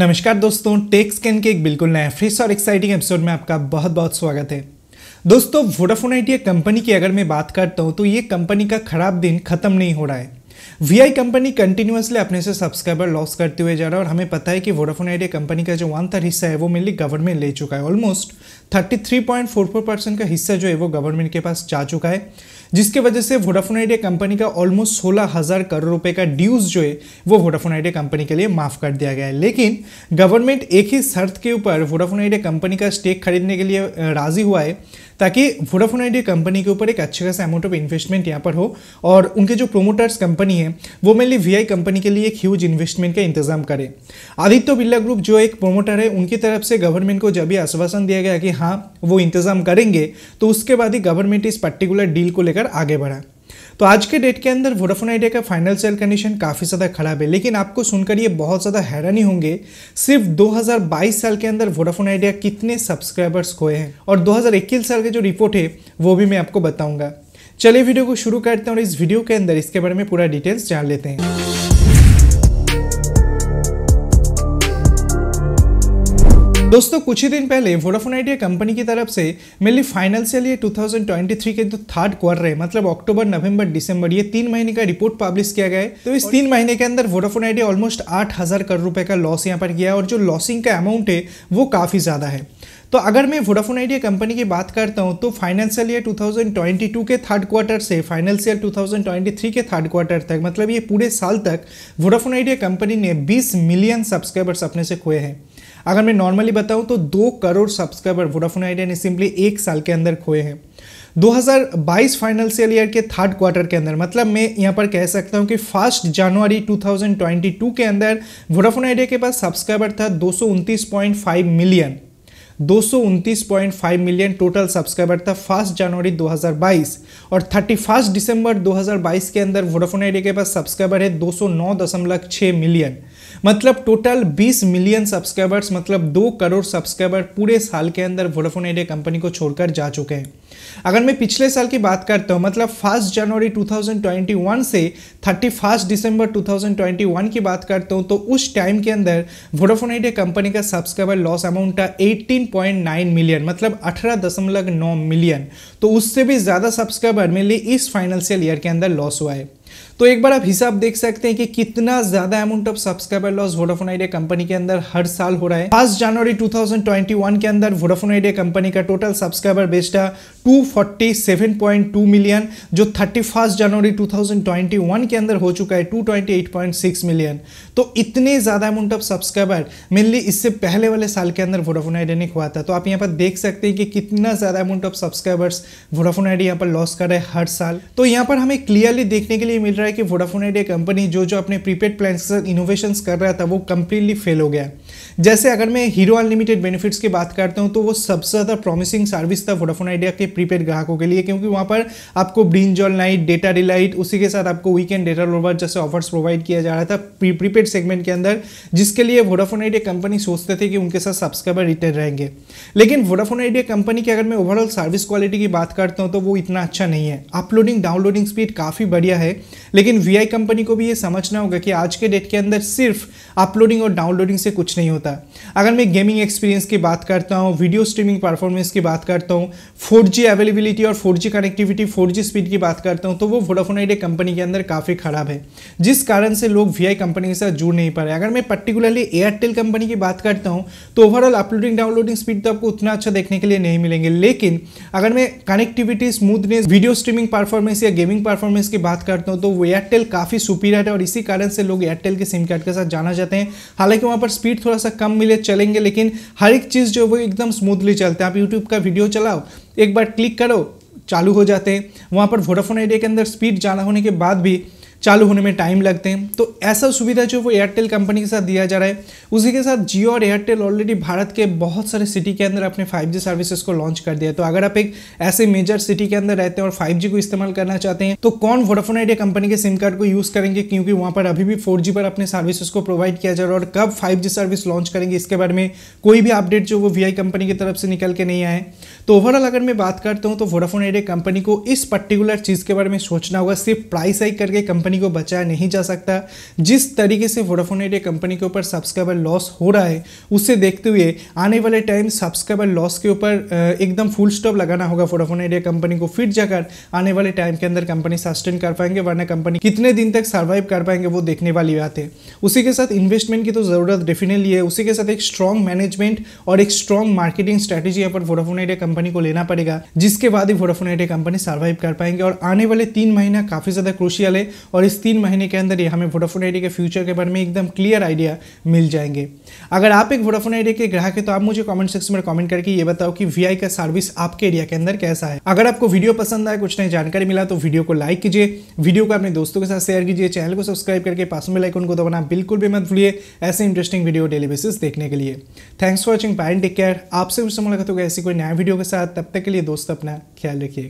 नमस्कार दोस्तों take scan के एक बिल्कुल नया फ्रेश और एक्साइटिंग एपिसोड में आपका बहुत बहुत स्वागत है दोस्तों वोडाफोन आइडिया कंपनी की अगर मैं बात करता हूँ तो ये कंपनी का खराब दिन खत्म नहीं हो रहा है वी कंपनी कंटिन्यूसली अपने से सब्सक्राइबर लॉस करते हुए जा रहा है और हमें पता है कि वोडाफोन आइडिया कंपनी का जो वन थर्ड हिस्सा है वो मेनली गवर्नमेंट ले चुका है ऑलमोस्ट 33.44 परसेंट का हिस्सा जो है वो गवर्नमेंट के पास जा चुका है जिसके वजह से वोडाफोन आइडिया कंपनी का ऑलमोस्ट सोलह हज़ार करोड़ रुपए का ड्यूज जो है वो वोडाफोन आइडिया कंपनी के लिए माफ़ कर दिया गया है लेकिन गवर्नमेंट एक ही शर्त के ऊपर वोडाफोन आइडिया कंपनी का स्टेक खरीदने के लिए राज़ी हुआ है ताकि वोडाफोन आइडिया कंपनी के ऊपर एक अच्छे खासा अमाउंट ऑफ इन्वेस्टमेंट यहाँ पर हो और उनके जो प्रोमोटर्स कंपनी कंपनी है वो मेनली वी आई कंपनी के लिए एक ह्यूज इन्वेस्टमेंट का इंतजाम करे आदित्य बिरला ग्रुप जो एक प्रोमोटर है उनकी तरफ से गवर्नमेंट को जब भी आश्वासन दिया गया कि हाँ वो इंतजाम करेंगे तो उसके बाद ही गवर्नमेंट इस पर्टिकुलर डील को लेकर आगे बढ़ा तो आज के डेट के अंदर वोडाफोन आइडिया का फाइनल सेल कंडीशन काफ़ी ज़्यादा खराब है लेकिन आपको सुनकर ये बहुत ज़्यादा हैरानी होंगे सिर्फ 2022 साल के अंदर वोडाफोन आइडिया कितने सब्सक्राइबर्स खोए हैं और 2021 साल के जो रिपोर्ट है वो भी मैं आपको बताऊंगा चलिए वीडियो को शुरू करते हैं और इस वीडियो के अंदर इसके बारे में पूरा डिटेल्स जान लेते हैं दोस्तों कुछ ही दिन पहले वोडाफोन आइडिया कंपनी की तरफ से मेरी फाइनेंशियल ईयर 2023 के जो थर्ड क्वार्टर है मतलब अक्टूबर नवंबर दिसंबर ये तीन महीने का रिपोर्ट पब्लिश किया गया है तो इस तीन महीने के अंदर वोडाफोन आइडिया ऑलमोस्ट आठ हज़ार करोड़ रुपए का लॉस यहाँ पर गया और जो लॉसिंग का अमाउंट है वो काफ़ी ज़्यादा है तो अगर मैं वोडाफोन आइडिया कंपनी की बात करता हूँ तो फाइनेंशियल ईयर 2022 के थर्ड क्वार्टर से फाइनेंशियल 2023 के थर्ड क्वार्टर तक मतलब ये पूरे साल तक वोडाफोन आइडिया कंपनी ने 20 मिलियन सब्सक्राइबर्स अपने से खोए हैं अगर मैं नॉर्मली बताऊं तो दो करोड़ सब्सक्राइबर वोडाफोन आइडिया ने सिंपली एक साल के अंदर खोए हैं 2022 फाइनेंशियल ईयर के थर्ड क्वार्टर के अंदर मतलब मैं यहाँ पर कह सकता हूँ कि फर्स्ट जनवरी 2022 के अंदर वोडाफोन आइडिया के पास सब्सक्राइबर था दो मिलियन दो मिलियन टोटल सब्सक्राइबर था फर्स्ट जनवरी 2022 और थर्टी फर्स्ट दिसंबर 2022 के अंदर वोडाफोन आइडिया के पास सब्सक्राइबर है 209.6 मिलियन मतलब टोटल 20 मिलियन सब्सक्राइबर्स मतलब दो करोड़ सब्सक्राइबर पूरे साल के अंदर वोडाफोन आइडिया कंपनी को छोड़कर जा चुके हैं अगर मैं पिछले साल की बात करता हूँ मतलब फर्स्ट जनवरी 2021 से थर्टी फर्स्ट दिसंबर 2021 की बात करता हूँ तो उस टाइम के अंदर वोडाफोन आइडिया कंपनी का सब्सक्राइबर लॉस अमाउंट था एटीन 16.9 मिलियन मतलब 18.9 मिलियन तो उससे भी ज़्यादा सब्सक्राइबर लिए इस फाइनेंशियल ईयर के अंदर लॉस हुआ है तो एक बार आप हिसाब देख सकते हैं कि कितना ज्यादा amount of subscriber loss Vodafone Idea company के अंदर हर साल हो रहा है फर्स्ट जनवरी 2021 के अंदर वोडाफोन आइडिया कंपनी का टोटल सब्सक्राइबर बेस था 247.2 मिलियन जो थर्टी फर्स्ट जनवरी 2021 के अंदर हो चुका है 228.6 मिलियन तो इतने ज़्यादा अमाउंट ऑफ सब्सक्राइबर मेनली इससे पहले वाले साल के अंदर वोडाफोन आइडिया ने खुआ था तो आप यहाँ पर देख सकते हैं कि कितना ज़्यादा amount of subscribers Vodafone Idea यहाँ पर लॉस कर रहे हैं हर साल तो यहाँ पर हमें क्लियरली देखने के लिए मिल रहा है रहा है कि वोडाफोन आइडिया कंपनी जो जो अपने प्रीपेड प्लान के साथ इनोवेशन कर रहा था वो कम्प्लीटली फेल हो गया जैसे अगर मैं हीरो अनलिमिटेड बेनिफिट्स की बात करता हूँ तो वो सबसे ज़्यादा प्रॉमिसिंग सर्विस था वोडाफोन आइडिया के प्रीपेड ग्राहकों के लिए क्योंकि वहाँ पर आपको ब्रीन जॉल नाइट डेटा डिलाइट उसी के साथ आपको वीकेंड डेटा लोवर जैसे ऑफर्स प्रोवाइड किया जा रहा था प्रीपेड सेगमेंट के अंदर जिसके लिए वोडाफोन आइडिया कंपनी सोचते थे कि उनके साथ सब्सक्राइबर रिटर्न रहेंगे लेकिन वोडाफोन आइडिया कंपनी की अगर मैं ओवरऑल सर्विस क्वालिटी की बात करता हूँ तो वो इतना अच्छा नहीं है अपलोडिंग डाउनलोडिंग स्पीड काफ़ी बढ़िया है लेकिन वी कंपनी को भी ये समझना होगा कि आज के डेट के अंदर सिर्फ अपलोडिंग और डाउनलोडिंग से कुछ नहीं नहीं होता है अगर मैं गेमिंग एक्सपीरियंस की बात करता हूँ वीडियो स्ट्रीमिंग परफॉर्मेंस की बात करता हूँ फोर अवेलेबिलिटी और फोर कनेक्टिविटी फोर स्पीड की बात करता हूँ तो वो वोडाफोन आइडिया कंपनी के अंदर काफ़ी ख़राब है जिस कारण से लोग वी कंपनी के साथ जुड़ नहीं पा रहे अगर मैं पर्टिकुलरली एयरटेल कंपनी की बात करता हूँ तो ओवरऑल अपलोडिंग डाउनलोडिंग स्पीड तो आपको उतना अच्छा देखने के लिए नहीं मिलेंगे लेकिन अगर मैं connectivity smoothness video streaming performance या गेमिंग परफॉर्मेंस की बात करता हूँ तो वो एयरटेल काफ़ी सुपीरियर है और इसी कारण से लोग एयरटेल के सिम कार्ड के साथ जाना जाते हैं हालांकि वहाँ पर स्पीड थोड़ा सा कम मिले धीरे चलेंगे लेकिन हर एक चीज़ जो वो एकदम स्मूथली चलते हैं आप यूट्यूब का वीडियो चलाओ एक बार क्लिक करो चालू हो जाते हैं वहाँ पर वोडाफोन आइडिया के अंदर स्पीड ज़्यादा होने के बाद भी चालू होने में टाइम लगते हैं तो ऐसा सुविधा जो वो एयरटेल कंपनी के साथ दिया जा रहा है उसी के साथ जियो और एयरटेल ऑलरेडी भारत के बहुत सारे सिटी के अंदर अपने 5G सर्विसेज को लॉन्च कर दिया तो अगर आप एक ऐसे मेजर सिटी के अंदर रहते हैं और 5G को इस्तेमाल करना चाहते हैं तो कौन वोडाफोन आइडिया कंपनी के सिम कार्ड को यूज़ करेंगे क्योंकि वहाँ पर अभी भी फोर पर अपने सर्विसेज को प्रोवाइड किया जा रहा है और कब फाइव सर्विस लॉन्च करेंगे इसके बारे में कोई भी अपडेट जो वो वी कंपनी की तरफ से निकल के नहीं आए तो ओवरऑल अगर मैं बात करता हूँ तो वोडाफोन आइडिया कंपनी को इस पर्टिकुलर चीज़ के बारे में सोचना होगा सिर्फ प्राइस हाइक करके कंपनी कंपनी को बचाया नहीं जा सकता जिस तरीके से वोडाफोन आइडिया कंपनी के ऊपर सब्सक्राइबर लॉस हो रहा है उसे देखते हुए आने वाले टाइम सब्सक्राइबर लॉस के ऊपर एकदम फुल स्टॉप लगाना होगा वोडाफोन आइडिया कंपनी को फिर जाकर आने वाले टाइम के अंदर कंपनी सस्टेन कर पाएंगे वरना कंपनी कितने दिन तक सर्वाइव कर पाएंगे वो देखने वाली बात है उसी के साथ इन्वेस्टमेंट की तो ज़रूरत डेफिनेटली है उसी के साथ एक स्ट्रॉन्ग मैनेजमेंट और एक स्ट्रॉन्ग मार्केटिंग स्ट्रेटेजी यहाँ पर वोडाफोन आइडिया कंपनी को लेना पड़ेगा जिसके बाद ही वोडाफोन आइडिया कंपनी सर्वाइव कर पाएंगे और आने वाले तीन महीना काफ़ी ज़्यादा क्रूशियल है और इस तीन महीने के अंदर ही हमें वोडाफोन आईडी के फ्यूचर के बारे में एकदम क्लियर आइडिया मिल जाएंगे अगर आप एक वोडाफोन आइडिया के ग्राहक है तो आप मुझे कमेंट सेक्शन में कमेंट करके ये बताओ कि वी का सर्विस आपके एरिया के अंदर कैसा है अगर आपको वीडियो पसंद आए कुछ नई जानकारी मिला तो वीडियो को लाइक कीजिए वीडियो को अपने दोस्तों के साथ शेयर कीजिए चैनल को सब्सक्राइब करके पास में लाइक उनको दबाना बिल्कुल भी मत भूलिए ऐसे इंटरेस्टिंग वीडियो डेली बेसिस देखने के लिए thanks for watching parent tech care आपसे उससे मुलाकात होगा ऐसी कोई नया वीडियो के साथ तब तक के लिए दोस्त अपना ख्याल रखिएगा